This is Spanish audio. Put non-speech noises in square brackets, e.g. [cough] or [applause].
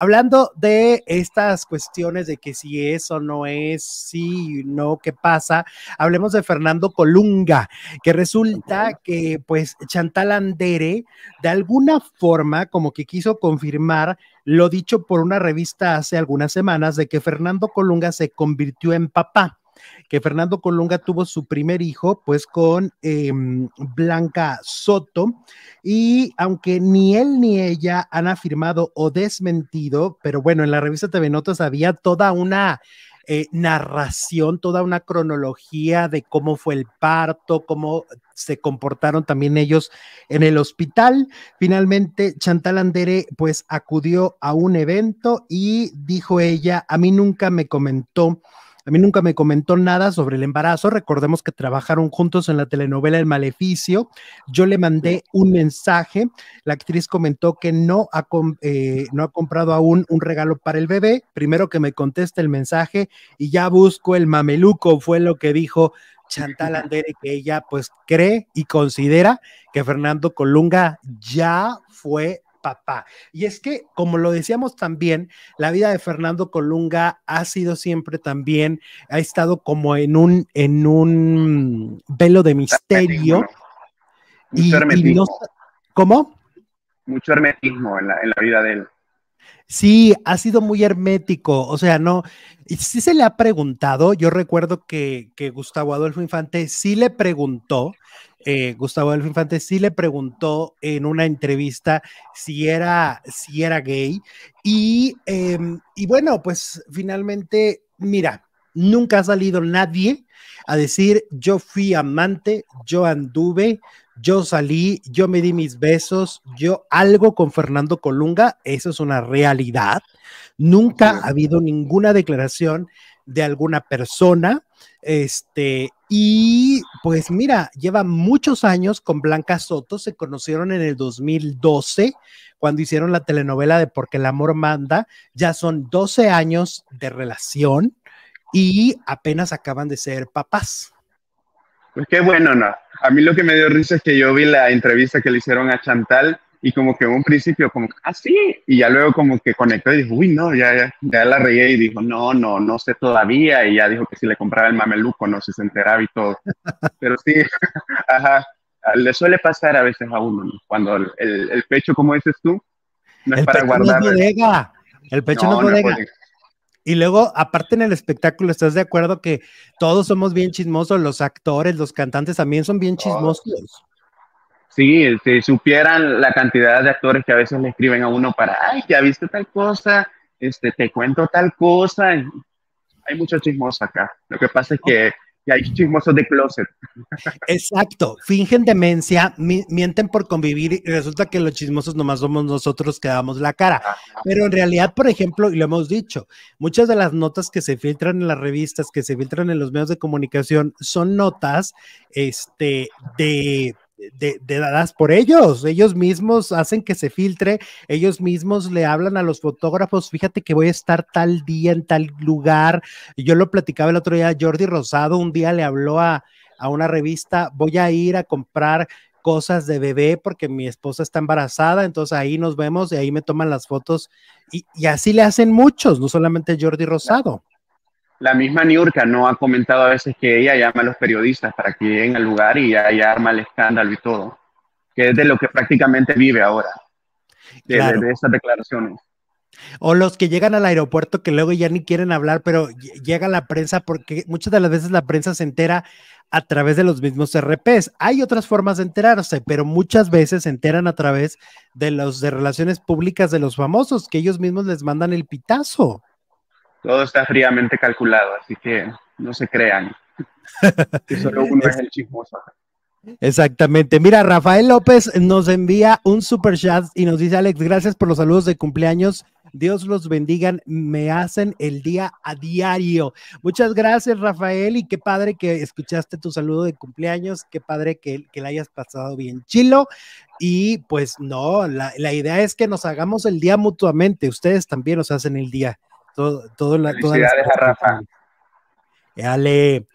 Hablando de estas cuestiones de que si es o no es, si no, qué pasa, hablemos de Fernando Colunga, que resulta que pues Chantal Andere de alguna forma como que quiso confirmar lo dicho por una revista hace algunas semanas de que Fernando Colunga se convirtió en papá que Fernando Colunga tuvo su primer hijo, pues con em, Blanca Soto, y aunque ni él ni ella han afirmado o desmentido, pero bueno, en la revista TV Notas había toda una eh, narración, toda una cronología de cómo fue el parto, cómo se comportaron también ellos en el hospital. Finalmente, Chantal Andere pues acudió a un evento y dijo ella, a mí nunca me comentó a mí nunca me comentó nada sobre el embarazo. Recordemos que trabajaron juntos en la telenovela El Maleficio. Yo le mandé un mensaje. La actriz comentó que no ha, eh, no ha comprado aún un regalo para el bebé. Primero que me conteste el mensaje y ya busco el mameluco, fue lo que dijo Chantal Andere, que ella pues cree y considera que Fernando Colunga ya fue papá. Y es que, como lo decíamos también, la vida de Fernando Colunga ha sido siempre también, ha estado como en un, en un velo de misterio. Mucho y, hermetismo. ¿Cómo? Mucho hermetismo en la, en la vida de él. Sí, ha sido muy hermético, o sea, no, sí se le ha preguntado, yo recuerdo que, Gustavo Adolfo Infante sí le preguntó, eh, Gustavo Adolfo Infante sí le preguntó en una entrevista si era, si era gay y, em, y bueno, pues finalmente, mira, nunca ha salido nadie a decir yo fui amante, yo anduve, yo salí, yo me di mis besos, yo algo con Fernando Colunga, eso es una realidad. Nunca ha habido ninguna declaración de alguna persona, este, y pues mira, lleva muchos años con Blanca Soto, se conocieron en el 2012 cuando hicieron la telenovela de Porque el amor manda, ya son 12 años de relación y apenas acaban de ser papás. Pues qué bueno, no. A mí lo que me dio risa es que yo vi la entrevista que le hicieron a Chantal y como que un principio como, ah, sí, y ya luego como que conectó y dijo, uy, no, ya, ya, ya la reí y dijo, no, no, no sé todavía, y ya dijo que si le compraba el mameluco, no se enteraba y todo. [laughs] Pero sí, [laughs] ajá, ah, le suele pasar a veces a uno, ¿no? cuando el, pecho, como dices tú, no es para guardar. No el pecho no, no y luego, aparte en el espectáculo, ¿estás de acuerdo que todos somos bien chismosos? Los actores, los cantantes también son bien chismosos. Sí, si supieran la cantidad de actores que a veces le escriben a uno para, ay, ya viste tal cosa, este, te cuento tal cosa. Hay mucho chismoso acá. Lo que pasa es que y hay chismosos de closet. Exacto, fingen demencia, mienten por convivir y resulta que los chismosos nomás somos nosotros que damos la cara. Pero en realidad, por ejemplo, y lo hemos dicho, muchas de las notas que se filtran en las revistas, que se filtran en los medios de comunicación, son notas este, de de, dadas por ellos. Ellos mismos hacen que se filtre, ellos mismos le hablan a los fotógrafos, fíjate que voy a estar tal día en tal lugar. Yo lo platicaba el otro día, Jordi Rosado un día le habló a, una revista, voy a ir a comprar cosas de bebé porque mi esposa está embarazada, entonces ahí nos vemos y ahí me toman las fotos y, y así le hacen muchos, no solamente Jordi Rosado. La misma Niurka no ha comentado a veces que ella llama a los periodistas para que lleguen al lugar y ya, arma el escándalo y todo, que es de lo que prácticamente vive ahora, de, esas declaraciones. O los que llegan al aeropuerto que luego ya ni quieren hablar, pero llega la prensa porque muchas de las veces la prensa se entera a través de los mismos RPs. Hay otras formas de enterarse, pero muchas veces se enteran a través de los de relaciones públicas de los famosos, que ellos mismos les mandan el pitazo. Todo está fríamente calculado, así que no se crean. [laughs] solo uno es el chismoso. Exactamente. Mira, Rafael López nos envía un super chat y nos dice, Alex, gracias por los saludos de cumpleaños. Dios los bendiga me hacen el día a diario. Muchas gracias, Rafael, y qué padre que escuchaste tu saludo de cumpleaños, qué padre que, que la hayas pasado bien chilo. Y pues no, la, la idea es que nos hagamos el día mutuamente, ustedes también nos hacen el día todo, todo la, toda la... a Rafa. Dale.